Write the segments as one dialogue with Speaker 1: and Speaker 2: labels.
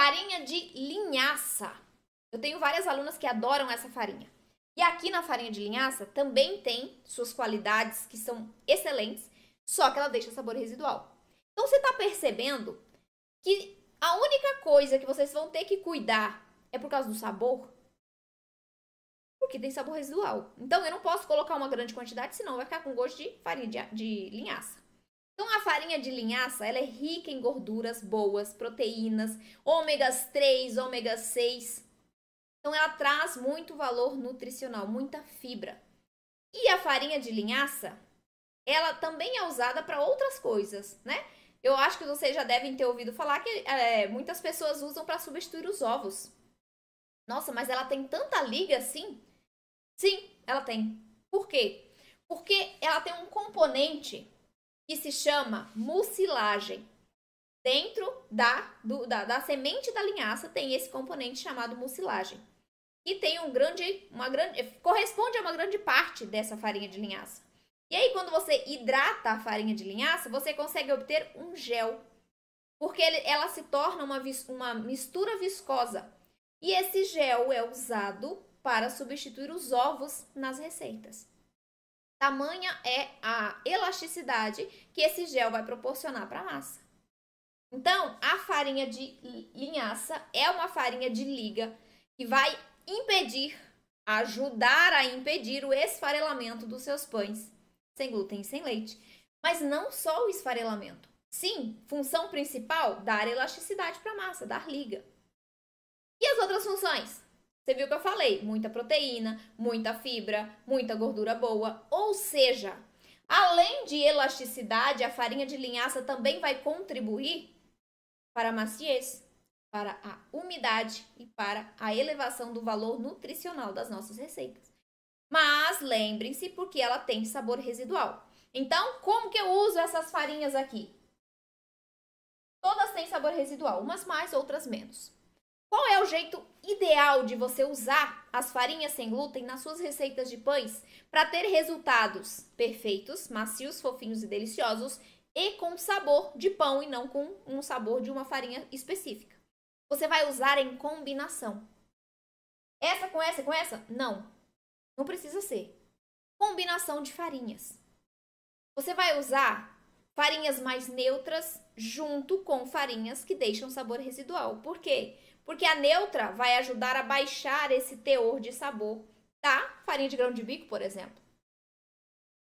Speaker 1: farinha de linhaça. Eu tenho várias alunas que adoram essa farinha. E aqui na farinha de linhaça também tem suas qualidades que são excelentes, só que ela deixa sabor residual. Então você está percebendo que a única coisa que vocês vão ter que cuidar é por causa do sabor? Porque tem sabor residual. Então eu não posso colocar uma grande quantidade, senão vai ficar com gosto de farinha de, de linhaça. Então a farinha de linhaça, ela é rica em gorduras boas, proteínas, ômegas 3, ômega 6. Então ela traz muito valor nutricional, muita fibra. E a farinha de linhaça, ela também é usada para outras coisas, né? Eu acho que vocês já devem ter ouvido falar que é, muitas pessoas usam para substituir os ovos. Nossa, mas ela tem tanta liga assim? Sim, ela tem. Por quê? Porque ela tem um componente que se chama mucilagem. Dentro da, do, da, da semente da linhaça tem esse componente chamado mucilagem, que tem um grande, uma grande, eh, corresponde a uma grande parte dessa farinha de linhaça. E aí, quando você hidrata a farinha de linhaça, você consegue obter um gel, porque ele, ela se torna uma, uma mistura viscosa. E esse gel é usado para substituir os ovos nas receitas. Tamanha é a elasticidade que esse gel vai proporcionar para a massa. Então, a farinha de linhaça é uma farinha de liga que vai impedir, ajudar a impedir o esfarelamento dos seus pães sem glúten e sem leite. Mas não só o esfarelamento. Sim, função principal, dar elasticidade para a massa, dar liga. E as outras funções? Você viu o que eu falei? Muita proteína, muita fibra, muita gordura boa. Ou seja, além de elasticidade, a farinha de linhaça também vai contribuir para a maciez, para a umidade e para a elevação do valor nutricional das nossas receitas. Mas lembrem-se porque ela tem sabor residual. Então, como que eu uso essas farinhas aqui? Todas têm sabor residual, umas mais, outras menos. Qual é o jeito ideal de você usar as farinhas sem glúten nas suas receitas de pães para ter resultados perfeitos, macios, fofinhos e deliciosos e com sabor de pão e não com um sabor de uma farinha específica? Você vai usar em combinação. Essa com essa com essa? Não. Não precisa ser. Combinação de farinhas. Você vai usar farinhas mais neutras junto com farinhas que deixam sabor residual. Por quê? porque a neutra vai ajudar a baixar esse teor de sabor da farinha de grão de bico, por exemplo.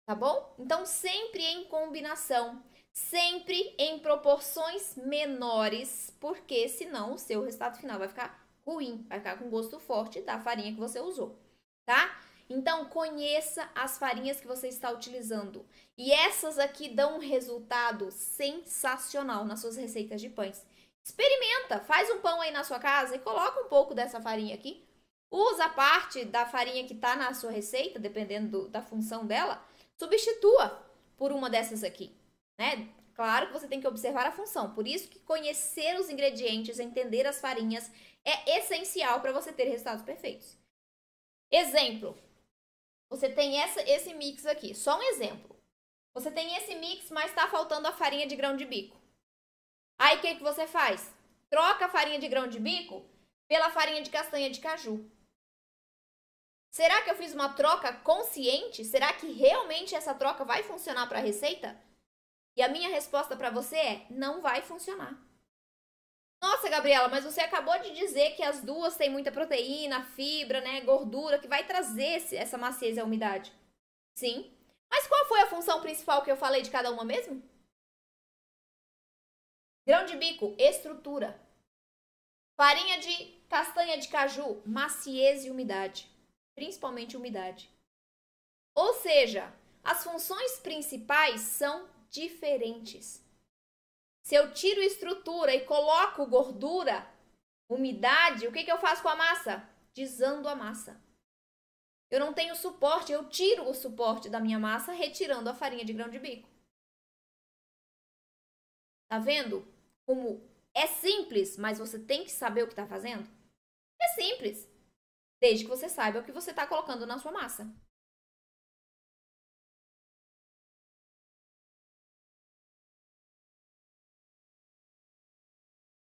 Speaker 1: Tá bom? Então, sempre em combinação, sempre em proporções menores, porque senão o seu resultado final vai ficar ruim, vai ficar com gosto forte da farinha que você usou, tá? Então, conheça as farinhas que você está utilizando. E essas aqui dão um resultado sensacional nas suas receitas de pães. Experimenta, faz um pão aí na sua casa e coloca um pouco dessa farinha aqui. Usa a parte da farinha que está na sua receita, dependendo do, da função dela, substitua por uma dessas aqui, né? Claro que você tem que observar a função. Por isso que conhecer os ingredientes, entender as farinhas é essencial para você ter resultados perfeitos. Exemplo. Você tem essa, esse mix aqui, só um exemplo. Você tem esse mix, mas está faltando a farinha de grão de bico. Aí o que, que você faz? Troca a farinha de grão de bico pela farinha de castanha de caju. Será que eu fiz uma troca consciente? Será que realmente essa troca vai funcionar para a receita? E a minha resposta para você é: não vai funcionar. Nossa, Gabriela, mas você acabou de dizer que as duas têm muita proteína, fibra, né, gordura, que vai trazer esse, essa maciez e a umidade. Sim. Mas qual foi a função principal que eu falei de cada uma mesmo? Grão de bico, estrutura. Farinha de castanha de caju, maciez e umidade. Principalmente umidade. Ou seja, as funções principais são diferentes. Se eu tiro estrutura e coloco gordura, umidade, o que, que eu faço com a massa? Desando a massa. Eu não tenho suporte, eu tiro o suporte da minha massa retirando a farinha de grão de bico. Tá vendo? como é simples, mas você tem que saber o que está fazendo? É simples, desde que você saiba o que você está colocando na sua massa.